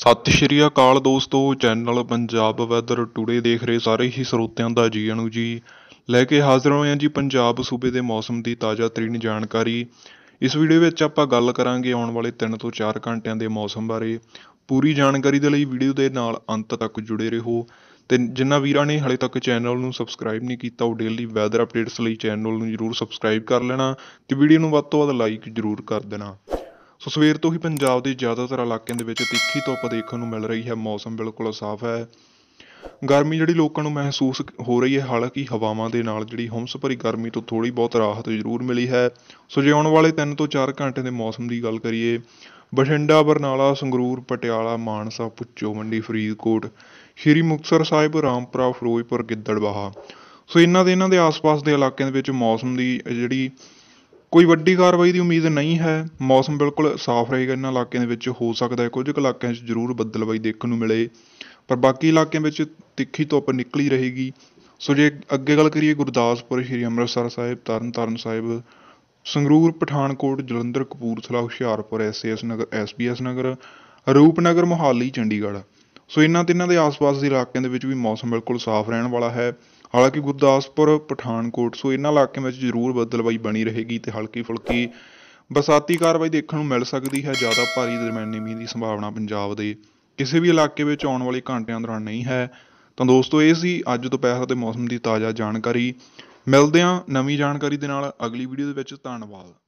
ਸਤਿ ਸ਼੍ਰੀ ਅਕਾਲ ਦੋਸਤੋ channel Punjab weather today ਦੇਖ ਰਹੇ ਸਾਰੇ ਹੀ ਸਰੋਤਿਆਂ ਦਾ ਜੀ ਅਨੂ ਜੀ ਲੈ ਕੇ ਹਾਜ਼ਰ ਹੋਏ ਹਾਂ ਜੀ ਪੰਜਾਬ ਸੂਬੇ ਦੇ ਮੌਸਮ ਦੀ ਤਾਜ਼ਾ ਤਰੀਨ ਜਾਣਕਾਰੀ ਇਸ ਵੀਡੀਓ ਵਿੱਚ ਆਪਾਂ ਗੱਲ ਕਰਾਂਗੇ ਆਉਣ ਵਾਲੇ 3 ਤੋਂ 4 ਘੰਟਿਆਂ ਦੇ ਮੌਸਮ ਬਾਰੇ ਪੂਰੀ ਜਾਣਕਾਰੀ ਦੇ ਲਈ ਵੀਡੀਓ ਦੇ ਨਾਲ ਅੰਤ ਤੱਕ ਜੁੜੇ ਰਹੋ ਤੇ ਜਿਨ੍ਹਾਂ ਵੀਰਾਂ ਨੇ ਹਲੇ ਤੱਕ ਚੈਨਲ ਨੂੰ ਸਬਸਕ੍ਰਾਈਬ ਨਹੀਂ ਕੀਤਾ ਉਹ ਡੇਲੀ ਵੈਦਰ ਅਪਡੇਟਸ ਲਈ ਚੈਨਲ ਨੂੰ ਜਰੂਰ ਸਬਸਕ੍ਰਾਈਬ ਕਰ ਲੈਣਾ ਤੇ ਵੀਡੀਓ ਨੂੰ ਵੱਧ ਤੋਂ ਵੱਧ ਲਾਈਕ ਜਰੂਰ ਕਰ ਦੇਣਾ ਸੋ ਸਵੇਰ ਤੋਂ ਹੀ ਪੰਜਾਬ ਦੇ ਜ਼ਿਆਦਾਤਰ ਇਲਾਕਿਆਂ ਦੇ ਵਿੱਚ ਤਿੱਖੀ ਧੁੱਪ ਦੇਖਣ ਨੂੰ ਮਿਲ ਰਹੀ ਹੈ ਮੌਸਮ ਬਿਲਕੁਲ ਸਾਫ਼ ਹੈ ਗਰਮੀ ਜਿਹੜੀ ਲੋਕਾਂ ਨੂੰ ਮਹਿਸੂਸ ਹੋ ਰਹੀ ਹੈ ਹਾਲਾਂਕਿ ਹਵਾਵਾਂ ਦੇ ਨਾਲ ਜਿਹੜੀ ਹਮਸ ਭਰੀ ਗਰਮੀ ਤੋਂ ਥੋੜੀ ਬਹੁਤ ਰਾਹਤ ਜ਼ਰੂਰ ਮਿਲੀ ਹੈ ਸੋ ਜੇ ਆਉਣ ਵਾਲੇ 3 ਤੋਂ 4 ਘੰਟੇ ਦੇ ਮੌਸਮ ਦੀ ਗੱਲ ਕਰੀਏ ਬਠਿੰਡਾ ਬਰਨਾਲਾ ਸੰਗਰੂਰ ਪਟਿਆਲਾ ਮਾਨਸਾ ਪੁੱਚੋ ਮੰਡੀ ਫਰੀਦਕੋਟ ਸ਼੍ਰੀ ਮੁਕਤਸਰ ਸਾਹਿਬ ਰਾਮਪੁਰਾ ਫਿਰੋਜ਼ਪੁਰ ਗਿੱਦੜਬਾਹਾ ਸੋ ਇਹਨਾਂ ਦੇ ਇਹਨਾਂ ਦੇ ਆਸ-ਪਾਸ ਦੇ ਇਲਾਕਿਆਂ ਦੇ ਵਿੱਚ ਮੌਸਮ ਦੀ ਜਿਹੜੀ ਕੋਈ ਵੱਡੀ ਕਾਰਵਾਈ ਦੀ ਉਮੀਦ ਨਹੀਂ ਹੈ ਮੌਸਮ ਬਿਲਕੁਲ ਸਾਫ਼ ਰਹੇਗਾ ਇਹਨਾਂ ਇਲਾਕਿਆਂ ਦੇ ਵਿੱਚ ਹੋ ਸਕਦਾ ਹੈ ਕੁਝ ਕੁ ਇਲਾਕਿਆਂ 'ਚ ਜ਼ਰੂਰ ਬੱਦਲਬਾਈ ਦੇਖਣ ਨੂੰ ਮਿਲੇ ਪਰ ਬਾਕੀ ਇਲਾਕਿਆਂ ਵਿੱਚ ਤਿੱਖੀ ਧੁੱਪ ਨਿਕਲੀ ਰਹੇਗੀ ਸੋ ਜੇ ਅੱਗੇ ਗੱਲ ਕਰੀਏ Gurdaspur Shri Amritsar Sahib Tarn Taran Sahib Sangrur Pathankot Jalandhar Kapurthala Hoshiarpur S Nagar SBS Nagar Rupnagar Mohali Chandigarh so ਇਹਨਾਂ ਤਿੰਨਾਂ ਦੇ ਆਸ-ਪਾਸ ਦੇ ਇਲਾਕਿਆਂ ਦੇ ਵਿੱਚ ਵੀ ਮੌਸਮ ਬਿਲਕੁਲ ਸਾਫ਼ ਰਹਿਣ ਵਾਲਾ ਹੈ ਹਾਲਾਂਕਿ ਗੁਰਦਾਸਪੁਰ ਪਠਾਨਕੋਟ ਸੋ ਇਹਨਾਂ ਇਲਾਕਿਆਂ ਵਿੱਚ ਜ਼ਰੂਰ ਬੱਦਲਬਾਈ ਬਣੀ ਰਹੇਗੀ ਤੇ ਹਲਕੀ ਫੁਲਕੀ ਬਰਸਾਤੀ ਕਾਰਵਾਈ ਦੇਖਣ ਨੂੰ ਮਿਲ ਸਕਦੀ ਹੈ ਜ਼ਿਆਦਾ ਭਾਰੀ ਦਰਮਿਆਨੀ ਮੀਂਹ ਦੀ ਸੰਭਾਵਨਾ ਪੰਜਾਬ ਦੇ ਕਿਸੇ ਵੀ ਇਲਾਕੇ ਵਿੱਚ ਆਉਣ ਵਾਲੇ ਘੰਟਿਆਂ ਦੌਰਾਨ ਨਹੀਂ ਹੈ ਤਾਂ ਦੋਸਤੋ ਇਹ ਸੀ ਅੱਜ ਦੁਪਹਿਰ ਦੇ ਮੌਸਮ ਦੀ ਤਾਜ਼ਾ ਜਾਣਕਾਰੀ ਮਿਲਦੇ ਹਾਂ ਨਵੀਂ ਜਾਣਕਾਰੀ ਦੇ ਨਾਲ ਅਗਲੀ ਵੀਡੀਓ ਦੇ ਵਿੱਚ ਧੰਨਵਾਦ